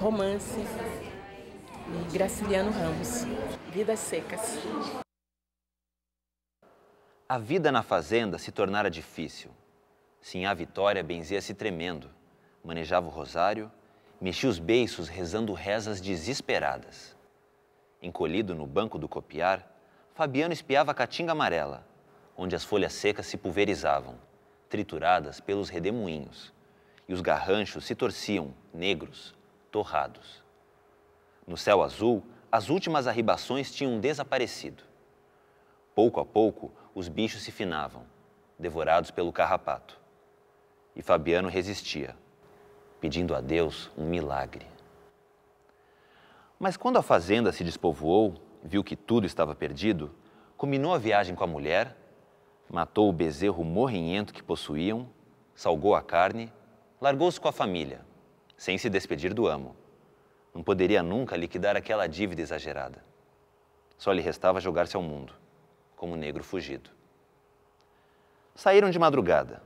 Romance de Graciliano Ramos. Vidas secas. A vida na fazenda se tornara difícil. Sinhá Vitória benzia-se tremendo. Manejava o rosário, mexia os beiços rezando rezas desesperadas. Encolhido no banco do copiar, Fabiano espiava a caatinga amarela, onde as folhas secas se pulverizavam, trituradas pelos redemoinhos, e os garranchos se torciam, negros, torrados. No céu azul, as últimas arribações tinham desaparecido. Pouco a pouco, os bichos se finavam, devorados pelo carrapato. E Fabiano resistia, pedindo a Deus um milagre. Mas quando a fazenda se despovoou, viu que tudo estava perdido, combinou a viagem com a mulher, matou o bezerro morrinhento que possuíam, salgou a carne, largou-se com a família, sem se despedir do amo. Não poderia nunca liquidar aquela dívida exagerada. Só lhe restava jogar-se ao mundo, como um negro fugido. Saíram de madrugada.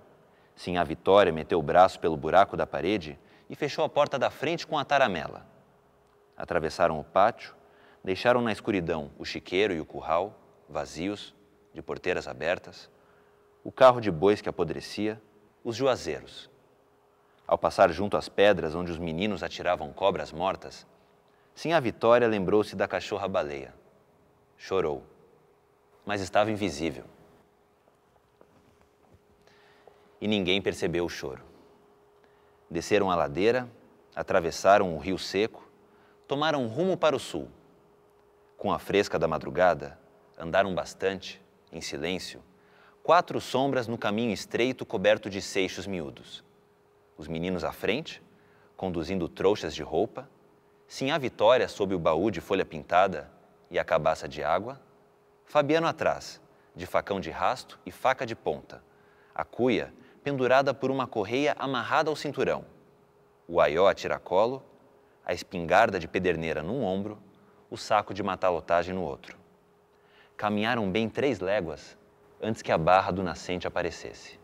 Sinhá Vitória meteu o braço pelo buraco da parede e fechou a porta da frente com a taramela. Atravessaram o pátio, Deixaram na escuridão o chiqueiro e o curral, vazios, de porteiras abertas, o carro de bois que apodrecia, os juazeiros. Ao passar junto às pedras onde os meninos atiravam cobras mortas, Sim a Vitória lembrou-se da cachorra-baleia. Chorou, mas estava invisível. E ninguém percebeu o choro. Desceram a ladeira, atravessaram o rio seco, tomaram rumo para o sul com a fresca da madrugada, andaram bastante, em silêncio, quatro sombras no caminho estreito coberto de seixos miúdos. Os meninos à frente, conduzindo trouxas de roupa, sim a Vitória sob o baú de folha pintada e a cabaça de água, Fabiano atrás, de facão de rasto e faca de ponta, a cuia pendurada por uma correia amarrada ao cinturão, o aió a tiracolo, a espingarda de pederneira num ombro o saco de matalotagem no outro. Caminharam bem três léguas antes que a barra do nascente aparecesse.